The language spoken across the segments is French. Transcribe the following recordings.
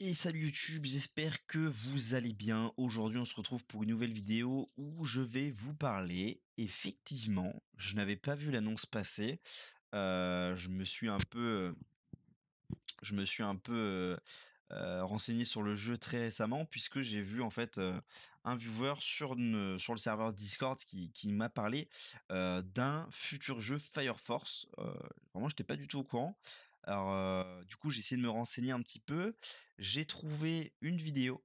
Et salut YouTube, j'espère que vous allez bien. Aujourd'hui on se retrouve pour une nouvelle vidéo où je vais vous parler. Effectivement, je n'avais pas vu l'annonce passer. Euh, je me suis un peu... Je me suis un peu... Euh, renseigné sur le jeu très récemment puisque j'ai vu en fait euh, un viewer sur, sur le serveur Discord qui, m'a parlé d'un futur jeu Fire Force. vraiment, je n'étais pas du tout au courant. Alors, du coup, j'ai essayé de me renseigner un petit peu. J'ai trouvé une vidéo.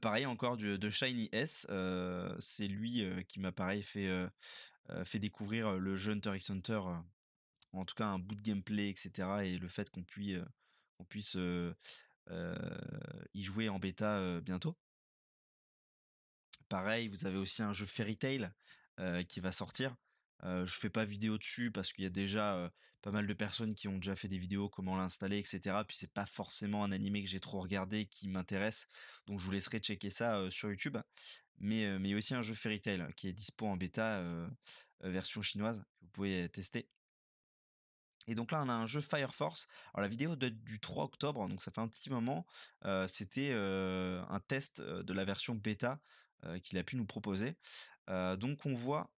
pareil encore de Shiny S, c'est lui qui m'a pareil fait, découvrir le jeu Hunter x Hunter, en tout cas un bout de gameplay, etc. Et le fait qu'on puisse, puisse y jouer en bêta bientôt. Pareil, vous avez aussi un jeu Fairy Tail qui va sortir. Je je fais pas vidéo dessus parce qu'il y a déjà pas mal de personnes qui ont déjà fait des vidéos comment l'installer, etc. Puis c'est pas forcément un animé que j'ai trop regardé qui m'intéresse, donc je vous laisserai checker ça sur YouTube. Mais mais aussi un jeu Fairy Tail qui est dispo en bêta version chinoise que vous pouvez tester. Et donc là, on a un jeu Fire Force. Alors la vidéo date du 3 octobre, donc ça fait un petit moment. C'était un test de la version bêta qu'il a pu nous proposer. donc on voit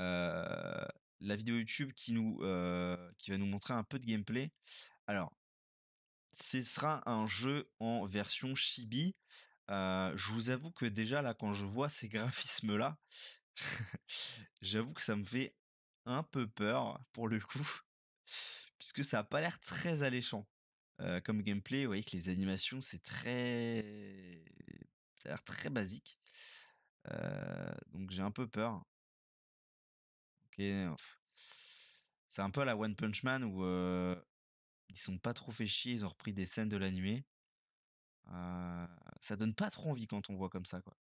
euh, la vidéo YouTube qui, nous, euh, qui va nous montrer un peu de gameplay. Alors, ce sera un jeu en version chibi. Euh, je vous avoue que déjà là, quand je vois ces graphismes là, j'avoue que ça me fait un peu peur pour le coup, puisque ça a pas l'air très alléchant comme gameplay. Vous voyez que les animations c'est très, ça a l'air très basique. donc j'ai un peu peur. C'est un peu la One Punch Man où ils sont pas trop fait chier, ils ont repris des scènes de la Euh, ça donne pas trop envie quand on voit comme ça, quoi.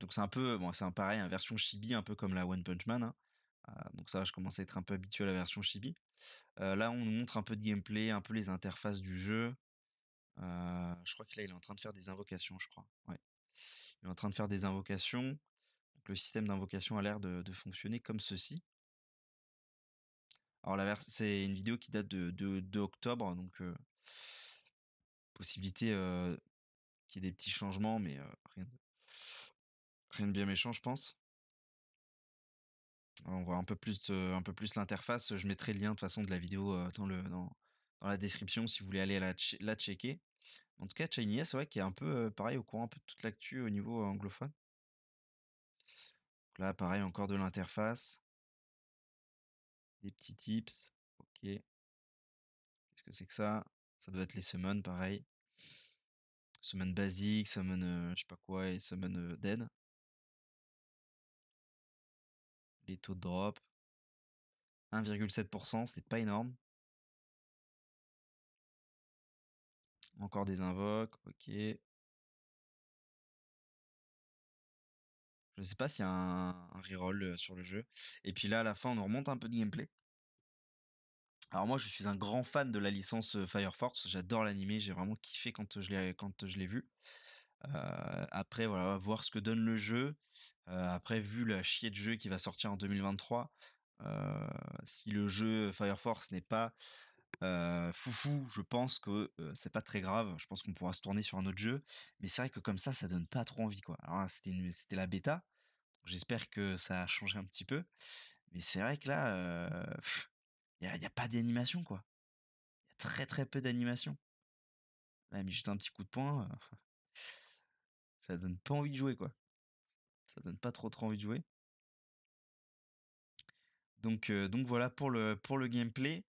Donc c'est un peu, bon, c'est un pareil, une version chibi, un peu comme la One Punch Man. Hein. donc ça, je commence à être un peu habitué à la version chibi. là, on nous montre un peu de gameplay, un peu les interfaces du jeu. je crois que là, il est en train de faire des invocations, je crois. Ouais. Il est en train de faire des invocations le système d'invocation a l'air de, fonctionner comme ceci. Alors la c'est une vidéo qui date de, octobre, donc possibilité qu'il y ait des petits changements, mais rien, de, bien méchant, je pense. on voit un peu plus, un peu plus l'interface. Je mettrai le lien de façon de la vidéo dans, la description si vous voulez aller la, checker. En tout cas, Chinese, ouais, qui est un peu pareil au courant de toute l'actu au niveau anglophone là, pareil, encore de l'interface. Des petits tips. Ok. Qu'est-ce que c'est que ça Ça doit être les summons, pareil. Summon basique, summon je sais pas quoi et summon dead. Les taux de drop. 1,7%, c'est pas énorme. Encore des invoques, ok. Je ne sais pas s'il y a un, reroll sur le jeu. Et puis là, à la fin, on remonte un peu de gameplay. Alors moi, je suis un grand fan de la licence Fire Force. J'adore l'animé. J'ai vraiment kiffé quand je l'ai quand je l'ai vu. après, voilà, voir ce que donne le jeu. après, vu la chier de jeu qui va sortir en 2023, si le jeu Fire Force n'est pas foufou, je pense que c'est pas très grave. Je pense qu'on pourra se tourner sur un autre jeu. Mais c'est vrai que comme ça, ça donne pas trop envie, quoi. Alors, c'était, c'était la bêta. J'espère que ça a changé un petit peu. Mais c'est vrai que là, il n'y a, pas d'animation, quoi. Il y a très très peu d'animation. mais juste un petit coup de poing, ça donne pas envie de jouer, quoi. Ça donne pas trop trop envie de jouer. Donc, donc, voilà pour le, pour le gameplay.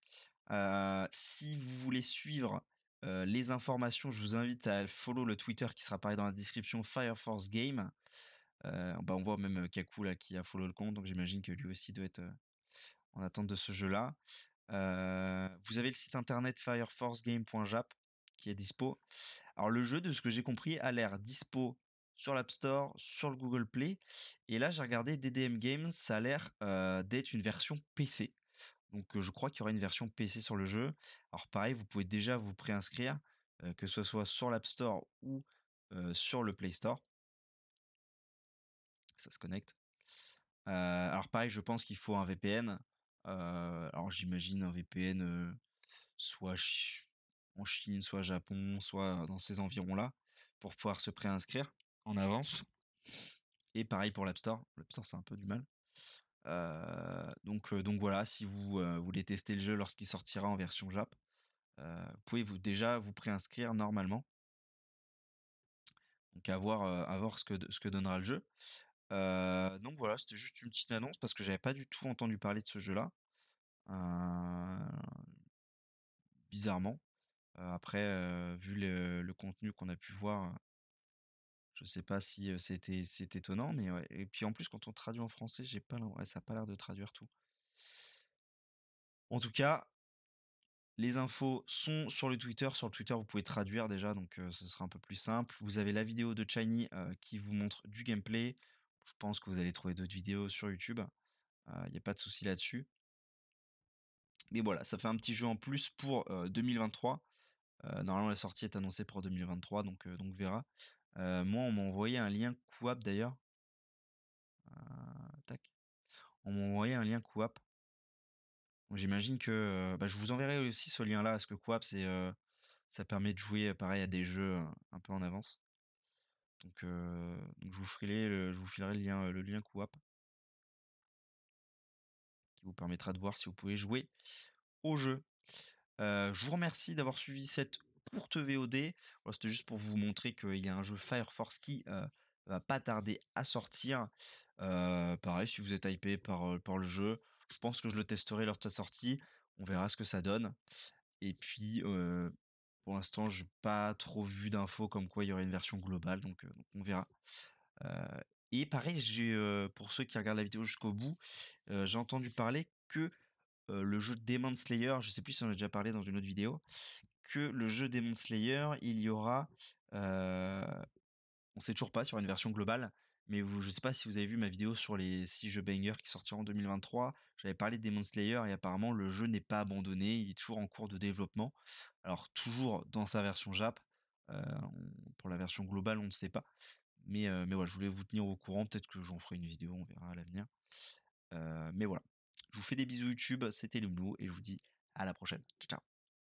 Euh, si vous voulez suivre les informations, je vous invite à follow le Twitter qui sera pareil dans la description fireforce Game. Bah, on voit même Kaku qui a follow le compte, donc j'imagine que lui aussi doit être en attente de ce jeu-là. vous avez le site internet fireforcegame.jap qui est dispo. Alors le jeu, de ce que j'ai compris, a l'air dispo sur l'App Store, sur le Google Play. Et là, j'ai regardé DDM Games, ça a l'air d'être une version PC. Donc je crois qu'il y aura une version PC sur le jeu. Alors pareil, vous pouvez déjà vous préinscrire, que ce soit sur l'App Store ou sur le Play Store. Ça se connecte. alors pareil, je pense qu'il faut un VPN. alors j'imagine un VPN soit en Chine, soit Japon, soit dans ces environs-là, pour pouvoir se préinscrire en avance. Et pareil pour l'App Store. L'App Store, c'est un peu du mal donc, donc voilà, si vous voulez tester le jeu lorsqu'il sortira en version Jap, vous pouvez vous, déjà vous préinscrire normalement. Donc à voir, ce, que, ce que donnera le jeu. donc voilà, c'était juste une petite annonce parce que j'avais pas du tout entendu parler de ce jeu-là. bizarrement. après, vu le contenu qu'on a pu voir, je ne sais pas si, c'est étonnant, mais et puis en plus quand on traduit en français, j'ai pas ça n'a pas l'air de traduire tout. En tout cas les infos sont sur le Twitter. Sur le Twitter, vous pouvez traduire déjà, donc ce sera un peu plus simple. Vous avez la vidéo de Chiny qui vous montre du gameplay. Je pense que vous allez trouver d'autres vidéos sur YouTube, il n'y a pas de souci là-dessus. Mais voilà, ça fait un petit jeu en plus pour, 2023. normalement la sortie est annoncée pour 2023, donc donc on verra. Euh, moi, on m'a envoyé un lien Coop d'ailleurs. Ah, tac. On m'a envoyé un lien Coop. J'imagine que euh, bah, je vous enverrai aussi ce lien-là, parce que Coop, c'est, euh, ça permet de jouer pareil à des jeux hein, un peu en avance. Donc, je, vous filerai le, lien, Coop qui vous permettra de voir si vous pouvez jouer au jeu. je vous remercie d'avoir suivi cette pour te VOD. C'était juste pour vous montrer qu'il y a un jeu Fire Force qui euh, va pas tarder à sortir. Euh, pareil, si vous êtes hypé euh, par, le jeu, je pense que je le testerai lors de sa sortie. On verra ce que ça donne. Et puis, pour l'instant, je n'ai pas trop vu d'infos comme quoi il y aurait une version globale, donc, on verra. et pareil, pour ceux qui regardent la vidéo jusqu'au bout, j'ai entendu parler que le jeu Demon Slayer, je sais plus si on en a déjà parlé dans une autre vidéo, que le jeu Demon Slayer, il y aura, on on sait toujours pas sur une version globale, mais je je sais pas si vous avez vu ma vidéo sur les 6 jeux bangers qui sortiront en 2023. J'avais parlé de Demon Slayer et apparemment le jeu n'est pas abandonné, il est toujours en cours de développement. Alors toujours dans sa version Jap. pour la version globale, on ne sait pas. Mais, mais voilà, je voulais vous tenir au courant. Peut-être que j'en ferai une vidéo, on verra à l'avenir. mais voilà. Je vous fais des bisous YouTube, c'était Lumlou et je vous dis à la prochaine. ciao.